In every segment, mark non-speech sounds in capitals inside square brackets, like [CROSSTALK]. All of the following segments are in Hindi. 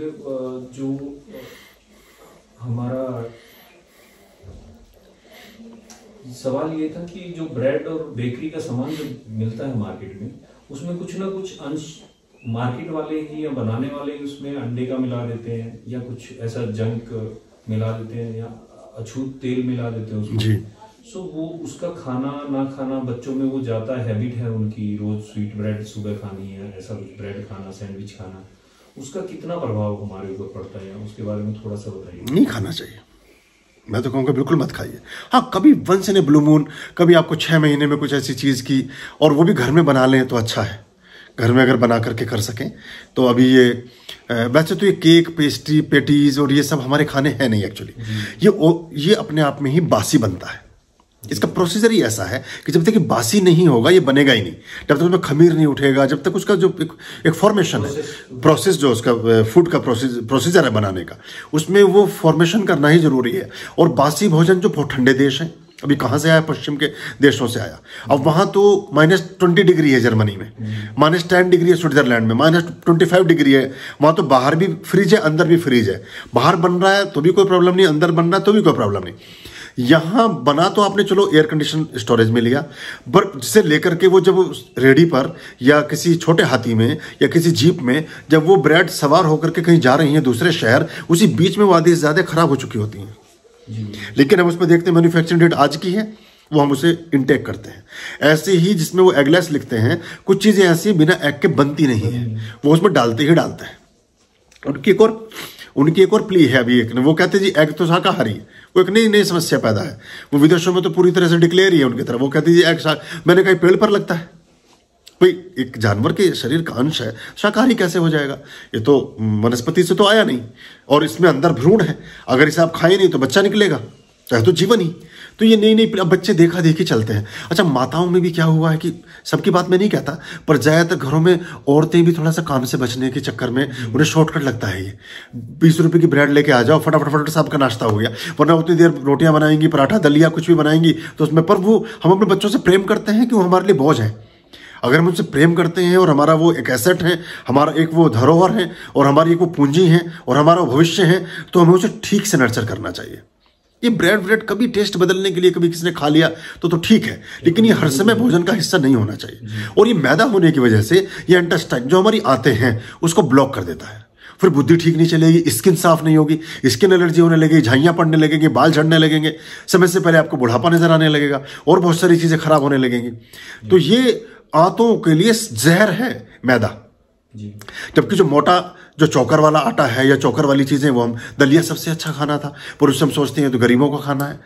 जो हमारा सवाल ये था कि जो ब्रेड और बेकरी का सामान जो मिलता है मार्केट में उसमें कुछ ना कुछ अंश मार्केट वाले ही या बनाने वाले ही उसमें अंडे का मिला देते हैं या कुछ ऐसा जंक मिला देते हैं या अछूत तेल मिला देते हैं उसमें जी। सो so, वो उसका खाना ना खाना बच्चों में वो ज्यादा हैबिट है उनकी रोज स्वीट ब्रेड सुबह खानी है ऐसा कुछ ब्रेड खाना सैंडविच खाना उसका कितना प्रभाव हमारे ऊपर पड़ता है उसके बारे में थोड़ा सा बताइए नहीं खाना चाहिए मैं तो कहूँगा बिल्कुल मत खाइए हाँ कभी वन से ने ब्लू मून कभी आपको छः महीने में कुछ ऐसी चीज़ की और वो भी घर में बना लें तो अच्छा है घर में अगर बना करके कर सकें तो अभी ये वैसे तो ये केक पेस्ट्री पेटीज़ और ये सब हमारे खाने हैं नहीं एक्चुअली ये ओ, ये अपने आप में ही बासी बनता है इसका प्रोसीजर ही ऐसा है कि जब तक बासी नहीं होगा ये बनेगा ही नहीं जब तक उसमें खमीर नहीं उठेगा जब तक उसका जो एक, फॉर्मेशन है प्रोसेस जो उसका फूड का प्रोसेस प्रोसीजर है बनाने का उसमें वो फॉर्मेशन करना ही ज़रूरी है और बासी भोजन जो बहुत ठंडे देश हैं अभी कहाँ से आया पश्चिम के देशों से आया अब वहाँ तो माइनस ट्वेंटी डिग्री है जर्मनी में माइनस टेन डिग्री है स्विट्जरलैंड में माइनस ट्वेंटी फाइव डिग्री है वहाँ तो बाहर भी फ्रिज है अंदर भी फ्रिज है बाहर बन रहा है तो भी कोई प्रॉब्लम नहीं अंदर बन रहा है तो भी कोई प्रॉब्लम नहीं यहां बना तो आपने चलो एयर कंडीशन स्टोरेज में लिया बट जिसे लेकर के वो जब रेडी पर या किसी छोटे हाथी में या किसी जीप में जब वो ब्रेड सवार होकर के कहीं जा रही हैं दूसरे शहर उसी बीच में वो आधी ज़्यादा ख़राब हो चुकी होती हैं लेकिन हम उसमें देखते हैं मैन्युफैक्चरिंग डेट आज की है वो हम उसे इंटेक करते हैं ऐसे ही जिसमें वो एगलेस लिखते हैं कुछ चीज़ें ऐसी बिना एग के बनती नहीं है हम्म। वो उसमें डालते ही डालते हैं और एक और उनकी एक और प्ली है अभी एक ने वो कहते हैं जी एग तो शाकाहारी है वो एक नई नई समस्या पैदा है वो विदेशों में तो पूरी तरह से डिक्लेयर ही है उनकी तरफ वो कहते जी एग शाक मैंने कहीं पेड़ पर लगता है भाई एक जानवर के शरीर का अंश है शाकाहारी कैसे हो जाएगा ये तो वनस्पति से तो आया नहीं और इसमें अंदर भ्रूण है अगर इसे आप खाए नहीं तो बच्चा निकलेगा चाहे तो, तो जीवन ही तो ये नई नई बच्चे देखा देखी चलते हैं अच्छा माताओं में भी क्या हुआ है कि सबकी बात मैं नहीं कहता पर ज़्यादातर घरों में औरतें भी थोड़ा सा काम से बचने के चक्कर में उन्हें शॉर्टकट लगता है ये बीस रुपये की ब्रेड लेके आ जाओ फटाफट फटाफट साहब का नाश्ता हो गया वरना उतनी देर रोटियाँ बनाएंगी पराठा दलिया कुछ भी बनाएंगी तो उसमें पर वो हम अपने बच्चों से प्रेम करते हैं कि वो हमारे लिए बोझ है अगर हम उनसे प्रेम करते हैं और हमारा वो एक एसेट है हमारा एक वो धरोहर है और हमारी एक वो पूंजी है और हमारा भविष्य है तो हमें उसे ठीक से नर्चर करना चाहिए ये ब्रेड ब्रेड कभी टेस्ट बदलने के लिए कभी किसी ने खा लिया तो तो ठीक है लेकिन ये हर समय भोजन का हिस्सा नहीं होना चाहिए और ये मैदा होने की वजह से ये एंटास्टाइन जो हमारी आते हैं उसको ब्लॉक कर देता है फिर बुद्धि ठीक नहीं चलेगी स्किन साफ नहीं होगी स्किन एलर्जी होने लगेगी झाइयाँ पड़ने लगेंगी बाल झड़ने लगेंगे समय से पहले आपको बुढ़ापा नजर आने लगेगा और बहुत सारी चीज़ें खराब होने लगेंगी तो ये आंतों के लिए जहर है मैदा जबकि जो मोटा जो चौकर वाला आटा है या चौकर वाली चीज़ें वो हम दलिया सबसे अच्छा खाना था पर उससे हम सोचते हैं तो गरीबों का खाना है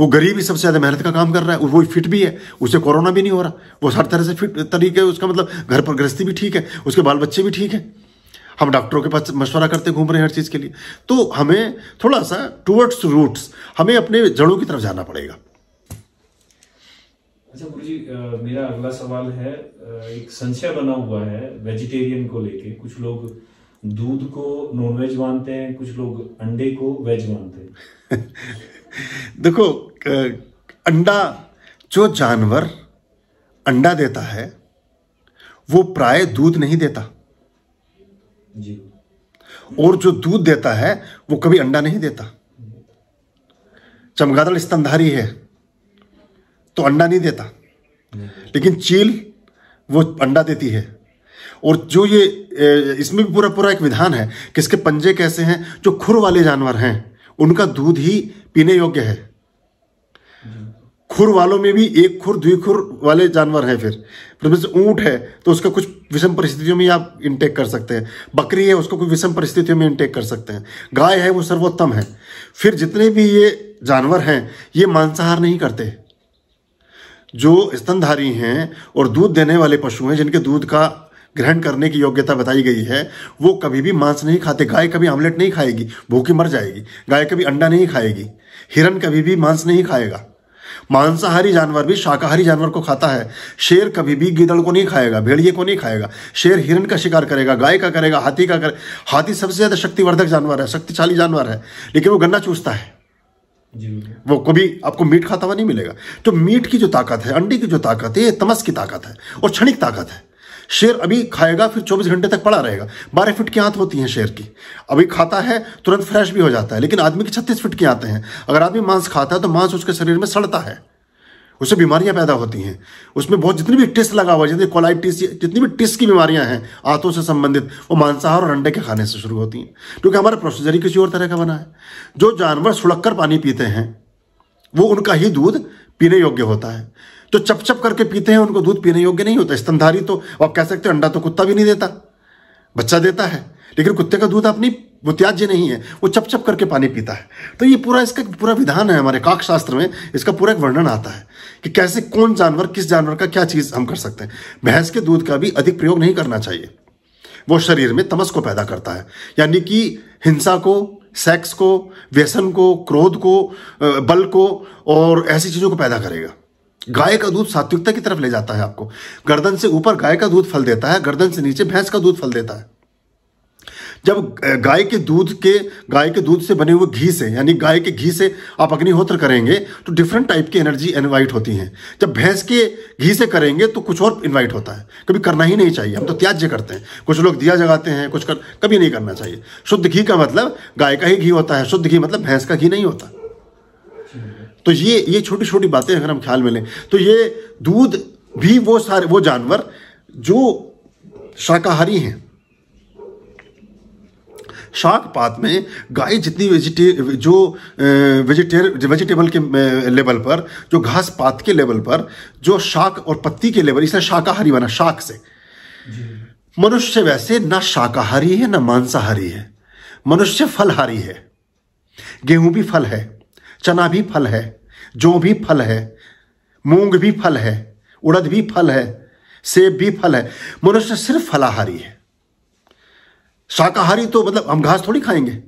वो गरीब ही सबसे ज़्यादा मेहनत का काम कर रहा है और वो फिट भी है उसे कोरोना भी नहीं हो रहा वो हर तरह से फिट तरीके उसका मतलब घर पर गृहस्थी भी ठीक है उसके बाल बच्चे भी ठीक है हम डॉक्टरों के पास मशवरा करते घूम रहे हैं हर चीज़ के लिए तो हमें थोड़ा सा टूवर्ड्स रूट्स हमें अपने जड़ों की तरफ जाना पड़ेगा अच्छा गुरु जी मेरा अगला सवाल है एक संशय बना हुआ है वेजिटेरियन को लेके कुछ लोग दूध को नॉनवेज मानते हैं कुछ लोग अंडे को वेज मानते हैं [LAUGHS] देखो अंडा जो जानवर अंडा देता है वो प्राय दूध नहीं देता जी और जो दूध देता है वो कभी अंडा नहीं देता चमगादड़ स्तनधारी है तो अंडा नहीं देता लेकिन चील वो अंडा देती है और जो ये इसमें भी पूरा पूरा एक विधान है कि इसके पंजे कैसे हैं जो खुर वाले जानवर हैं उनका दूध ही पीने योग्य है खुर वालों में भी एक खुर दुई खुर वाले जानवर हैं फिर मतलब जैसे ऊँट है तो उसका कुछ विषम परिस्थितियों में आप इनटेक कर सकते हैं बकरी है उसको कुछ विषम परिस्थितियों में इनटेक कर सकते हैं गाय है वो सर्वोत्तम है फिर जितने भी ये जानवर हैं ये मांसाहार नहीं करते जो स्तनधारी हैं और दूध देने वाले पशु हैं जिनके दूध का ग्रहण करने की योग्यता बताई गई है वो कभी भी मांस नहीं खाते गाय कभी आमलेट नहीं खाएगी भूखी मर जाएगी गाय कभी अंडा नहीं खाएगी हिरन कभी भी मांस नहीं खाएगा मांसाहारी जानवर भी शाकाहारी जानवर को खाता है शेर कभी भी गीदड़ को नहीं खाएगा भेड़िए को नहीं खाएगा शेर हिरन का शिकार करेगा गाय का करेगा हाथी का करेगा हाथी सबसे ज़्यादा शक्तिवर्धक जानवर है शक्तिशाली जानवर है लेकिन वो गन्ना चूसता है वो कभी आपको मीट खाता हुआ नहीं मिलेगा तो मीट की जो ताकत है अंडे की जो ताकत है ये तमस की ताकत है और क्षणिक ताकत है शेर अभी खाएगा फिर 24 घंटे तक पड़ा रहेगा 12 फीट की आंत होती है शेर की अभी खाता है तुरंत फ्रेश भी हो जाता है लेकिन आदमी की 36 फीट की आते हैं अगर आदमी मांस खाता है तो मांस उसके शरीर में सड़ता है उससे बीमारियां पैदा होती हैं उसमें बहुत जितनी भी टिस लगा हुआ जितनी कोलाइटिस जितनी भी टिस की बीमारियां हैं आंतों से संबंधित वो मांसाहार और अंडे के खाने से शुरू होती हैं क्योंकि हमारा प्रोसीजर ही किसी और तरह का बना है जो जानवर सुड़क कर पानी पीते हैं वो उनका ही दूध पीने योग्य होता है जो चप चप करके पीते हैं उनको दूध पीने योग्य नहीं होता स्तनधारी तो आप कह सकते हो अंडा तो कुत्ता भी नहीं देता बच्चा देता है लेकिन कुत्ते का दूध अपनी वो त्याज्य नहीं है वो चप चप करके पानी पीता है तो ये पूरा इसका पूरा विधान है हमारे काक शास्त्र में इसका पूरा एक वर्णन आता है कि कैसे कौन जानवर किस जानवर का क्या चीज़ हम कर सकते हैं भैंस के दूध का भी अधिक प्रयोग नहीं करना चाहिए वो शरीर में तमस को पैदा करता है यानी कि हिंसा को सेक्स को व्यसन को क्रोध को बल को और ऐसी चीज़ों को पैदा करेगा गाय का दूध सात्विकता की तरफ ले जाता है आपको गर्दन से ऊपर गाय का दूध फल देता है गर्दन से नीचे भैंस का दूध फल देता है जब गाय के दूध के गाय के दूध से बने हुए घी से यानी गाय के घी से आप अग्निहोत्र करेंगे तो डिफरेंट टाइप की एनर्जी इन्वाइट होती हैं जब भैंस के घी से करेंगे तो कुछ और इन्वाइट होता है कभी करना ही नहीं चाहिए हम तो त्याज्य करते हैं कुछ लोग दिया जगाते हैं कुछ कर कभी नहीं करना चाहिए शुद्ध घी का मतलब गाय का ही घी होता है शुद्ध घी मतलब भैंस का घी नहीं होता तो ये ये छोटी छोटी बातें अगर हम ख्याल में लें तो ये दूध भी वो सारे वो जानवर जो शाकाहारी हैं शाक पात में गाय जितनी वेजिटे जो वेजिटे वेजिटेबल के लेवल पर जो घास पात के लेवल पर जो शाक और पत्ती के लेवल इसे शाकाहारी बना शाक से मनुष्य वैसे ना शाकाहारी है ना मांसाहारी है मनुष्य फलहारी है गेहूं भी फल है चना भी फल है जौ भी फल है मूंग भी फल है उड़द भी फल है सेब भी फल है मनुष्य सिर्फ फलाहारी है शाकाहारी तो मतलब हम घास थोड़ी खाएंगे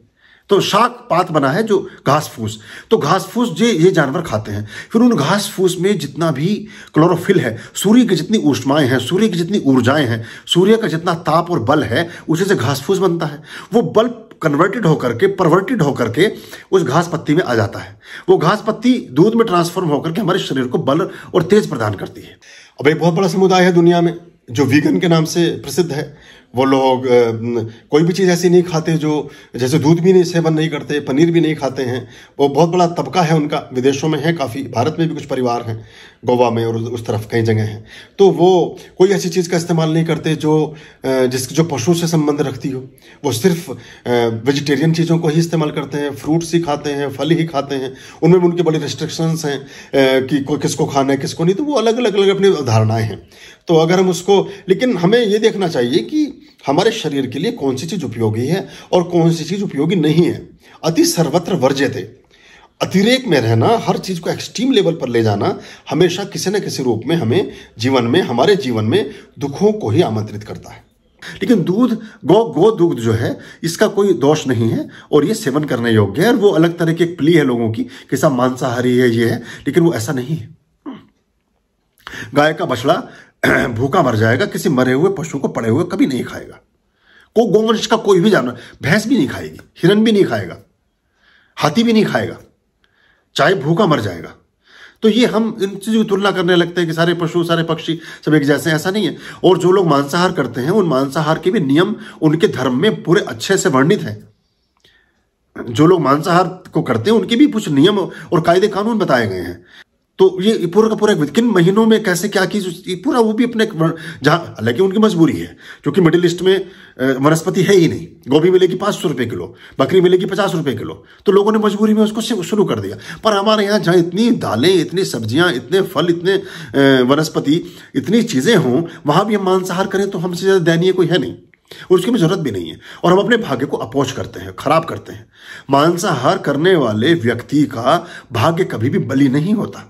तो शाक पात बना है जो घास फूस तो घास फूस जे ये जानवर खाते हैं फिर उन घास फूस में जितना भी क्लोरोफिल है सूर्य की जितनी ऊष्माएं हैं सूर्य की जितनी ऊर्जाएं हैं सूर्य का जितना ताप और बल है उसी से घास फूस बनता है वो बल कन्वर्टेड होकर के परवर्टेड होकर के उस घास पत्ती में आ जाता है वो घास पत्ती दूध में ट्रांसफॉर्म होकर के हमारे शरीर को बल और तेज प्रदान करती है अब एक बहुत बड़ा समुदाय है दुनिया में जो वीगन के नाम से प्रसिद्ध है वो लोग कोई भी चीज़ ऐसी नहीं खाते जो जैसे दूध भी नहीं सेवन नहीं करते पनीर भी नहीं खाते हैं वो बहुत बड़ा तबका है उनका विदेशों में है काफ़ी भारत में भी कुछ परिवार हैं गोवा में और उस तरफ कई जगह हैं तो वो कोई ऐसी चीज़ का इस्तेमाल नहीं करते जो जिस जो पशुओं से संबंध रखती हो वो सिर्फ वेजिटेरियन चीज़ों को ही इस्तेमाल करते हैं फ्रूट्स ही खाते हैं फल ही खाते हैं उनमें भी उनके बड़े रिस्ट्रिक्शंस हैं कि कोई किसको खाना है किसको नहीं तो वो अलग अलग अलग अपनी धारणाएँ हैं तो अगर हम उसको लेकिन हमें ये देखना चाहिए कि हमारे शरीर के लिए कौन सी चीज़ उपयोगी है और कौन सी चीज़ उपयोगी नहीं है अति सर्वत्र वर्ज्य थे अतिरेक में रहना हर चीज़ को एक्सट्रीम लेवल पर ले जाना हमेशा किसी न किसी रूप में हमें जीवन में हमारे जीवन में दुखों को ही आमंत्रित करता है लेकिन दूध गौ गो दूध जो है इसका कोई दोष नहीं है और ये सेवन करने योग्य है और वो अलग तरह की एक प्ली है लोगों की किसा मांसाहारी है ये है लेकिन वो ऐसा नहीं है गाय का बछड़ा [CLEARS THROAT] भूखा मर जाएगा किसी मरे हुए पशु को पड़े हुए कभी नहीं खाएगा को गोवंश का कोई भी जानवर भैंस भी नहीं खाएगी हिरन भी नहीं खाएगा हाथी भी नहीं खाएगा चाहे भूखा मर जाएगा तो ये हम इन चीज़ों की तुलना करने लगते हैं कि सारे पशु सारे पक्षी सब एक जैसे ऐसा नहीं है और जो लोग मांसाहार करते हैं उन मांसाहार के भी नियम उनके धर्म में पूरे अच्छे से वर्णित हैं जो लोग मांसाहार को करते हैं उनके भी कुछ नियम और कायदे कानून बताए गए हैं तो ये पूरा का पूरा एक किन महीनों में कैसे क्या की ये पूरा वो भी अपने जहाँ हालांकि उनकी मजबूरी है क्योंकि मिडिल ईस्ट में वनस्पति है ही नहीं गोभी मिलेगी पाँच सौ रुपये किलो बकरी मिलेगी पचास रुपये किलो तो लोगों ने मजबूरी में उसको शुरू कर दिया पर हमारे यहाँ जहाँ इतनी दालें इतनी सब्जियाँ इतने फल इतने वनस्पति इतनी चीज़ें हों वहाँ भी हम मांसाहार करें तो हमसे ज़्यादा दयनीय कोई है नहीं और उसकी भी जरूरत भी नहीं है और हम अपने भाग्य को अपोच करते हैं खराब करते हैं मांसाहार करने वाले व्यक्ति का भाग्य कभी भी बली नहीं होता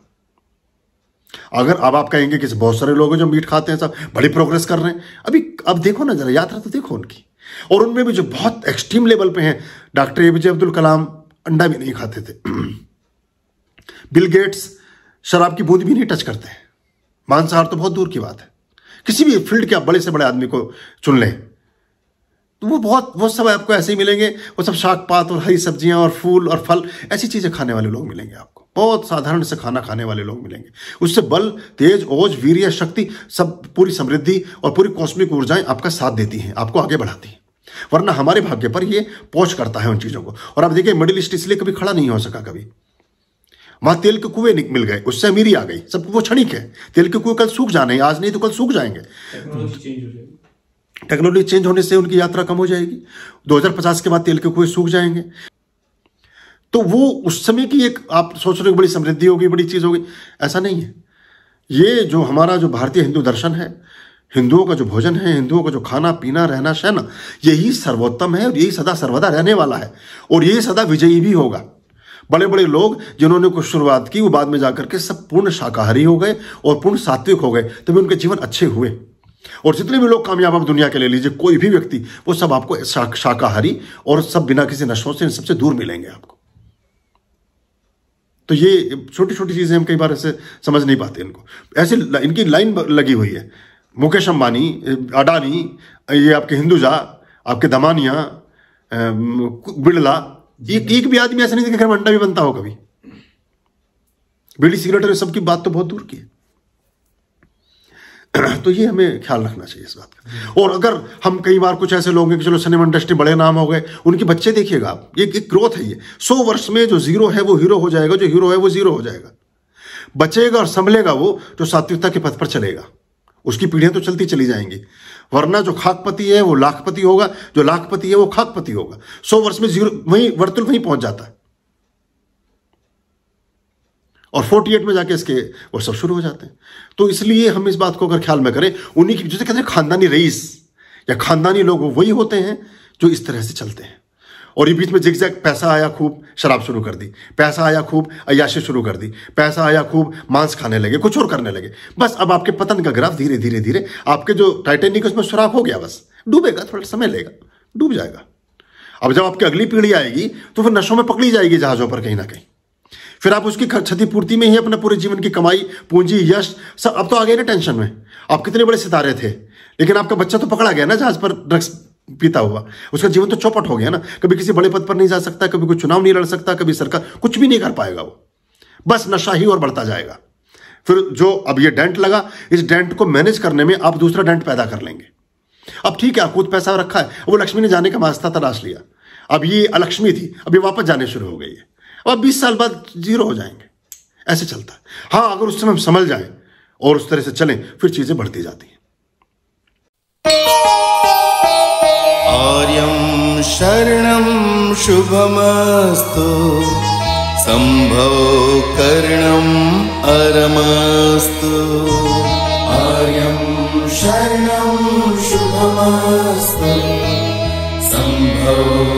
अगर अब आप कहेंगे कि बहुत सारे लोग हैं जो मीट खाते हैं सब बड़ी प्रोग्रेस कर रहे हैं अभी अब देखो ना जरा यात्रा तो देखो उनकी और उनमें भी जो बहुत एक्सट्रीम लेवल पे हैं डॉक्टर ए अब्दुल कलाम अंडा भी नहीं खाते थे बिल [CLEARS THROAT] गेट्स शराब की बूंद भी नहीं टच करते मांसाहार तो बहुत दूर की बात है किसी भी फील्ड के आप बड़े से बड़े आदमी को चुन लें तो वो बहुत वो सब आपको ऐसे ही मिलेंगे वो सब शाक पात और हरी सब्जियां और फूल और फल ऐसी चीज़ें खाने वाले लोग मिलेंगे आपको बहुत साधारण से खाना खाने वाले लोग मिलेंगे उससे बल तेज ओज वीर्य शक्ति सब पूरी समृद्धि और पूरी कौस्मिक ऊर्जाएं आपका साथ देती हैं आपको आगे बढ़ाती हैं वरना हमारे भाग्य पर ये पहुंच करता है उन चीजों को और आप देखिए मिडिल ईस्ट इसलिए कभी खड़ा नहीं हो सका कभी वहां तेल के कुएं मिल गए उससे अमीरी आ गई सब वो क्षणिक है तेल के कुएं कल सूख जाने आज नहीं तो कल सूख जाएंगे टेक्नोलॉजी चेंज होने से उनकी यात्रा कम हो जाएगी 2050 के बाद तेल के कुएं सूख जाएंगे तो वो उस समय की एक आप सोच रहे हो बड़ी समृद्धि होगी बड़ी चीज़ होगी ऐसा नहीं है ये जो हमारा जो भारतीय हिंदू दर्शन है हिंदुओं का जो भोजन है हिंदुओं का जो खाना पीना रहना सहना यही सर्वोत्तम है और यही सदा सर्वदा रहने वाला है और यही सदा विजयी भी होगा बड़े बड़े लोग जिन्होंने कुछ शुरुआत की वो बाद में जाकर के सब पूर्ण शाकाहारी हो गए और पूर्ण सात्विक हो गए तभी उनके जीवन अच्छे हुए और जितने भी लोग कामयाब आप दुनिया के ले लीजिए कोई भी व्यक्ति वो सब आपको शाकाहारी और सब बिना किसी नशों से सबसे दूर मिलेंगे आपको तो ये छोटी छोटी चीज़ें हम कई बार ऐसे समझ नहीं पाते इनको ऐसे इनकी लाइन लगी हुई है मुकेश अंबानी अडानी ये आपके हिंदुजा आपके दमानिया बिड़ला एक एक भी आदमी ऐसा नहीं देखा घर अंडा भी बनता हो कभी बीड़ी सिगरेट और सबकी बात तो बहुत दूर की है [CLEARS THROAT] तो ये हमें ख्याल रखना चाहिए इस बात का और अगर हम कई बार कुछ ऐसे लोग हैं कि चलो सिनेमा इंडस्ट्री बड़े नाम हो गए उनके बच्चे देखिएगा आप ये एक ग्रोथ है ये सौ वर्ष में जो जीरो है वो हीरो हो जाएगा जो हीरो है वो जीरो हो जाएगा बचेगा और संभलेगा वो जो सात्विकता के पथ पर चलेगा उसकी पीढ़ियां तो चलती चली जाएंगी वरना जो खाकपति है वो लाखपति होगा जो लाखपति है वो खाकपति होगा सौ वर्ष में जीरो वहीं वर्तुल वहीं पहुंच जाता है और 48 में जाके इसके वो सब शुरू हो जाते हैं तो इसलिए हम इस बात को अगर ख्याल में करें उन्हीं की जैसे कहते हैं खानदानी रईस या खानदानी लोग वही होते हैं जो इस तरह से चलते हैं और ये बीच में जिग पैसा आया खूब शराब शुरू कर दी पैसा आया खूब अयाशी शुरू कर दी पैसा आया खूब मांस खाने लगे कुछ और करने लगे बस अब आपके पतन का ग्राफ धीरे धीरे धीरे आपके जो टाइटेनिक उसमें सुराख हो गया बस डूबेगा थोड़ा समय लेगा डूब जाएगा अब जब आपकी अगली पीढ़ी आएगी तो फिर नशों में पकड़ी जाएगी जहाज़ों पर कहीं ना कहीं फिर आप उसकी क्षतिपूर्ति में ही अपने पूरे जीवन की कमाई पूंजी यश सब अब तो आ गए ना टेंशन में आप कितने बड़े सितारे थे लेकिन आपका बच्चा तो पकड़ा गया ना जहाज पर ड्रग्स पीता हुआ उसका जीवन तो चौपट हो गया ना कभी किसी बड़े पद पर नहीं जा सकता कभी कोई चुनाव नहीं लड़ सकता कभी सरकार कुछ भी नहीं कर पाएगा वो बस नशा ही और बढ़ता जाएगा फिर जो अब ये डेंट लगा इस डेंट को मैनेज करने में आप दूसरा डेंट पैदा कर लेंगे अब ठीक है आपको पैसा रखा है वो लक्ष्मी ने जाने का वास्ता तलाश लिया अब ये अलक्ष्मी थी अब ये वापस जाने शुरू हो गई है और 20 साल बाद जीरो हो जाएंगे ऐसे चलता है हाँ अगर उस समय हम समझ जाए और उस तरह से चलें फिर चीजें बढ़ती जाती हैं आर्यम शरणम शुभमस्तु संभव कर्णम अरमस्तु आर्यम शरणम शुभमस्तु संभव